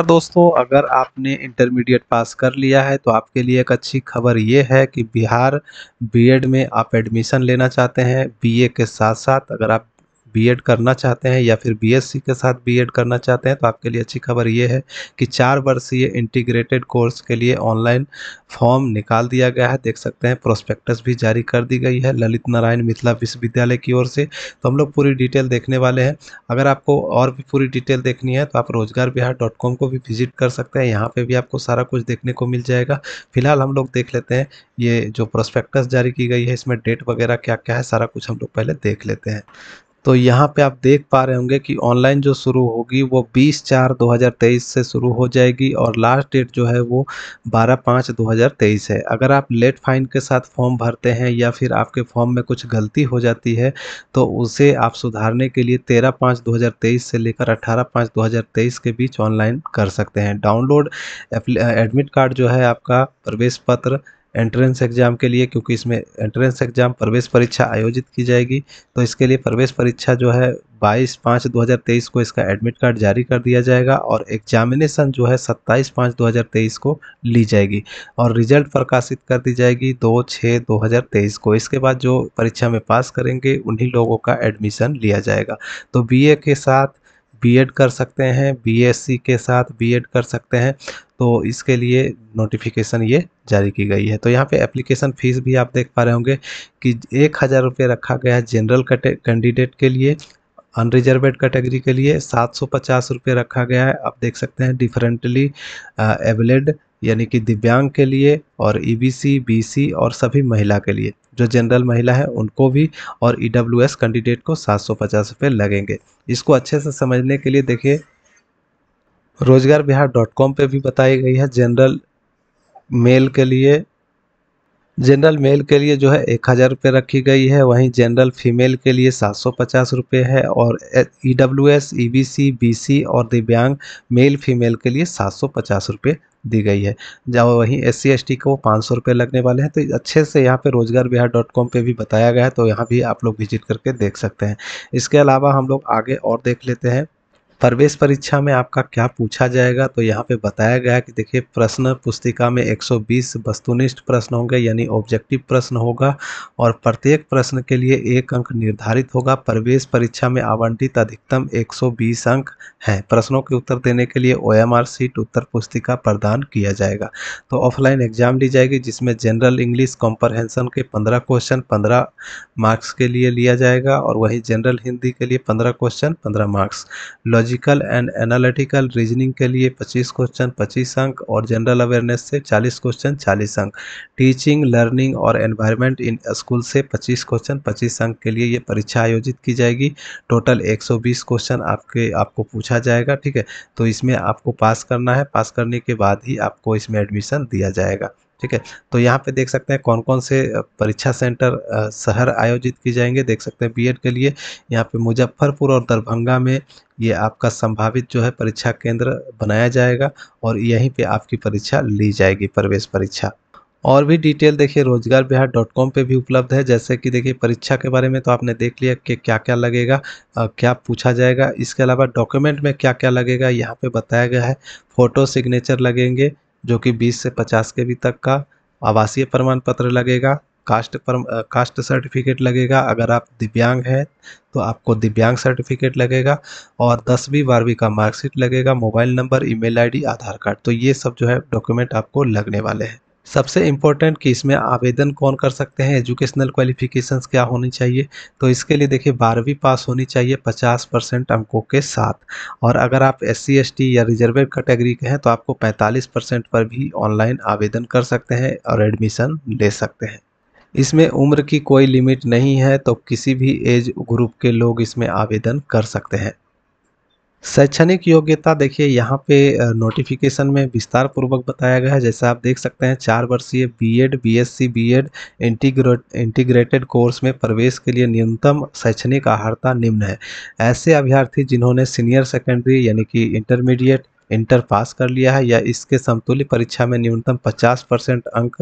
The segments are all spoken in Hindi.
नमस्कार दोस्तों अगर आपने इंटरमीडिएट पास कर लिया है तो आपके लिए एक अच्छी खबर ये है कि बिहार बीएड में आप एडमिशन लेना चाहते हैं बीए के साथ साथ अगर आप बीएड करना चाहते हैं या फिर बीएससी के साथ बीएड करना चाहते हैं तो आपके लिए अच्छी खबर ये है कि चार वर्षीय इंटीग्रेटेड कोर्स के लिए ऑनलाइन फॉर्म निकाल दिया गया है देख सकते हैं प्रोस्पेक्टस भी जारी कर दी गई है ललित नारायण मिथिला विश्वविद्यालय की ओर से तो हम लोग पूरी डिटेल देखने वाले हैं अगर आपको और भी पूरी डिटेल देखनी है तो आप रोजगार बिहार डॉट कॉम को भी विजिट कर सकते हैं यहाँ पर भी आपको सारा कुछ देखने को मिल जाएगा फिलहाल हम लोग देख लेते हैं ये जो प्रोस्पेक्टस जारी की गई है इसमें डेट वगैरह क्या क्या है सारा कुछ हम लोग पहले देख लेते हैं तो यहाँ पे आप देख पा रहे होंगे कि ऑनलाइन जो शुरू होगी वो 20 चार 2023 से शुरू हो जाएगी और लास्ट डेट जो है वो 12 पाँच 2023 है अगर आप लेट फाइन के साथ फॉर्म भरते हैं या फिर आपके फॉर्म में कुछ गलती हो जाती है तो उसे आप सुधारने के लिए 13 पाँच 2023 से लेकर 18 पाँच 2023 के बीच ऑनलाइन कर सकते हैं डाउनलोड एडमिट कार्ड जो है आपका प्रवेश पत्र एंट्रेंस एग्ज़ाम के लिए क्योंकि इसमें एंट्रेंस एग्ज़ाम प्रवेश परीक्षा आयोजित की जाएगी तो इसके लिए प्रवेश परीक्षा जो है 22 पाँच 2023 को इसका एडमिट कार्ड जारी कर दिया जाएगा और एग्जामिनेशन जो है 27 पाँच 2023 को ली जाएगी और रिजल्ट प्रकाशित कर दी जाएगी 2 छः 2023 को इसके बाद जो परीक्षा में पास करेंगे उन्हीं लोगों का एडमिशन लिया जाएगा तो बी के साथ बीएड कर सकते हैं बीएससी के साथ बीएड कर सकते हैं तो इसके लिए नोटिफिकेशन ये जारी की गई है तो यहाँ पे एप्लीकेशन फ़ीस भी आप देख पा रहे होंगे कि एक हज़ार रुपये रखा गया है जनरल कैंडिडेट के लिए अनरिजर्वेड कैटेगरी के लिए सात सौ पचास रुपये रखा गया है आप देख सकते हैं डिफरेंटली एबलेड यानी कि दिव्यांग के लिए और ईबीसी e बीसी और सभी महिला के लिए जो जनरल महिला है उनको भी और ई e कैंडिडेट को सात सौ पचास रुपये लगेंगे इसको अच्छे से समझने के लिए देखिए रोजगार बिहार डॉट कॉम पर भी बताई गई है जनरल मेल के लिए जनरल मेल के लिए जो है एक हज़ार रुपये रखी गई है वहीं जनरल फीमेल के लिए सात सौ पचास रुपये है और E W S E B C B C और दिव्यांग मेल फीमेल के लिए सात सौ पचास रुपये दी गई है जब वहीं एस सी एस टी को पाँच सौ रुपये लगने वाले हैं तो अच्छे से यहाँ पे रोजगार बिहार डॉट कॉम पर भी बताया गया है तो यहाँ भी आप लोग विजिट करके देख सकते हैं इसके अलावा हम लोग आगे और देख लेते हैं प्रवेश परीक्षा में आपका क्या पूछा जाएगा तो यहाँ पे बताया गया कि देखिए प्रश्न पुस्तिका में 120 वस्तुनिष्ठ प्रश्न होंगे यानी ऑब्जेक्टिव प्रश्न होगा और प्रत्येक प्रश्न के लिए एक अंक निर्धारित होगा प्रवेश परीक्षा में आवंटित अधिकतम 120 अंक हैं प्रश्नों के उत्तर देने के लिए ओ सीट उत्तर पुस्तिका प्रदान किया जाएगा तो ऑफलाइन एग्जाम ली जाएगी जिसमें जनरल इंग्लिश कॉम्प्रहेंसन के पंद्रह क्वेश्चन पंद्रह मार्क्स के लिए लिया जाएगा और वहीं जनरल हिंदी के लिए पंद्रह क्वेश्चन पंद्रह marks logic logical and analytical reasoning के लिए 25 क्वेश्चन 25 अंक और जनरल अवेयरनेस से 40 क्वेश्चन 40 अंक टीचिंग लर्निंग और एनवायरनमेंट इन स्कूल से 25 क्वेश्चन 25 अंक के लिए ये परीक्षा आयोजित की जाएगी टोटल 120 क्वेश्चन आपके आपको पूछा जाएगा ठीक है तो इसमें आपको पास करना है पास करने के बाद ही आपको इसमें एडमिशन दिया जाएगा ठीक है तो यहाँ पे देख सकते हैं कौन कौन से परीक्षा सेंटर शहर आयोजित किए जाएंगे देख सकते हैं बीएड के लिए यहाँ पे मुजफ्फरपुर और दरभंगा में ये आपका संभावित जो है परीक्षा केंद्र बनाया जाएगा और यहीं पे आपकी परीक्षा ली जाएगी प्रवेश परीक्षा और भी डिटेल देखिए रोजगार बिहार डॉट कॉम पर भी उपलब्ध है जैसे कि देखिए परीक्षा के बारे में तो आपने देख लिया कि क्या क्या लगेगा क्या पूछा जाएगा इसके अलावा डॉक्यूमेंट में क्या क्या लगेगा यहाँ पे बताया गया है फ़ोटो सिग्नेचर लगेंगे जो कि 20 से 50 के भी तक का आवासीय प्रमाण पत्र लगेगा कास्ट पर कास्ट सर्टिफिकेट लगेगा अगर आप दिव्यांग हैं तो आपको दिव्यांग सर्टिफिकेट लगेगा और दसवीं बारहवीं का मार्कशीट लगेगा mobile number email ID Aadhaar card तो ये सब जो है डॉक्यूमेंट आपको लगने वाले हैं सबसे इम्पोर्टेंट कि इसमें आवेदन कौन कर सकते हैं एजुकेशनल क्वालिफिकेशंस क्या होनी चाहिए तो इसके लिए देखिए बारहवीं पास होनी चाहिए 50 परसेंट अंकों के साथ और अगर आप एस सी या रिजर्व कैटेगरी के हैं तो आपको 45 परसेंट पर भी ऑनलाइन आवेदन कर सकते हैं और एडमिशन ले सकते हैं इसमें उम्र की कोई लिमिट नहीं है तो किसी भी एज ग्रुप के लोग इसमें आवेदन कर सकते हैं शैक्षणिक योग्यता देखिए यहाँ पे नोटिफिकेशन में विस्तार पूर्वक बताया गया है जैसा आप देख सकते हैं चार वर्षीय BEd BSc BEd integrate integrated course में प्रवेश के लिए न्यूनतम शैक्षणिक आहारता निम्न है ऐसे अभ्यर्थी जिन्होंने सीनियर सेकेंडरी यानी कि इंटरमीडिएट इंटर पास कर लिया है या इसके समतुल्य परीक्षा में न्यूनतम पचास परसेंट अंक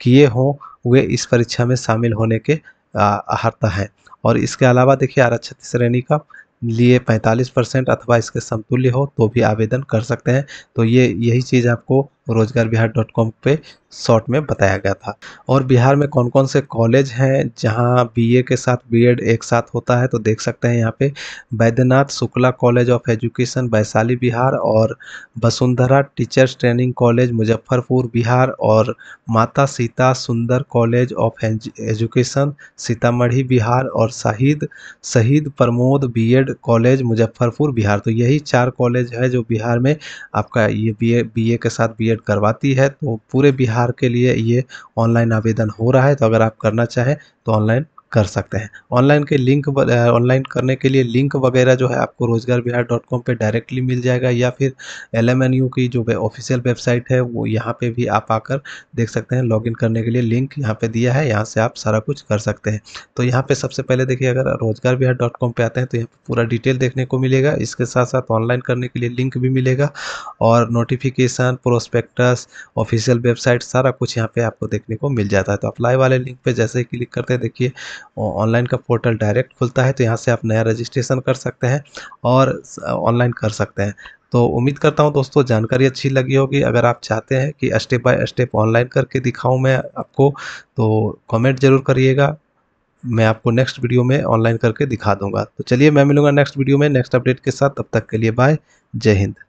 किए हों वे इस परीक्षा में शामिल होने के आहारता है और इसके अलावा देखिए आरक्षित श्रेणी का लिए 45 परसेंट अथवा इसके समतुल्य हो तो भी आवेदन कर सकते हैं तो ये यही चीज़ आपको रोजगार बिहार डॉट कॉम पर शॉर्ट में बताया गया था और बिहार में कौन कौन से कॉलेज हैं जहां बीए के साथ बीएड एक साथ होता है तो देख सकते हैं यहाँ पे Baidyanath Shukla college of education Vaishali Bihar और Vasundhara teachers training college Muzaffarpur Bihar और Mata Sita Sundar college of education Sitamarhi Bihar और शहीद शहीद प्रमोद बी कॉलेज मुजफ्फरपुर बिहार तो यही चार कॉलेज है जो बिहार में आपका ये बी ए के साथ बी अपडेट करवाती है तो पूरे बिहार के लिए ये ऑनलाइन आवेदन हो रहा है तो अगर आप करना चाहें तो ऑनलाइन कर सकते हैं ऑनलाइन के लिंक ऑनलाइन करने के लिए लिंक वगैरह जो है आपको रोजगार बिहार डॉट कॉम पर डायरेक्टली मिल जाएगा या फिर एल एम एन यू की जो ऑफिशियल वेबसाइट है वो यहाँ पर भी आप आकर देख सकते हैं लॉगिन करने के लिए लिंक यहाँ पर दिया है यहाँ से आप सारा कुछ कर सकते हैं तो यहाँ पर सबसे पहले देखिए अगर रोजगार बिहार डॉट कॉम पर आते हैं तो यहाँ पर पूरा डिटेल देखने को मिलेगा इसके साथ साथ ऑनलाइन करने के लिए लिंक भी मिलेगा और नोटिफिकेशन प्रोस्पेक्टस ऑफिशियल वेबसाइट सारा कुछ यहाँ पर आपको देखने को मिल जाता है तो अप्लाई वाले लिंक पर जैसे ही क्लिक करते हैं देखिए ऑनलाइन का पोर्टल डायरेक्ट खुलता है तो यहाँ से आप नया रजिस्ट्रेशन कर सकते हैं और ऑनलाइन कर सकते हैं तो उम्मीद करता हूँ दोस्तों जानकारी अच्छी लगी होगी अगर आप चाहते हैं कि स्टेप बाय स्टेप ऑनलाइन करके दिखाऊँ मैं आपको तो कमेंट जरूर करिएगा मैं आपको नेक्स्ट वीडियो में ऑनलाइन करके दिखा दूंगा तो चलिए मैं मिलूंगा नेक्स्ट वीडियो में नेक्स्ट अपडेट के साथ तब तक के लिए बाय जय हिंद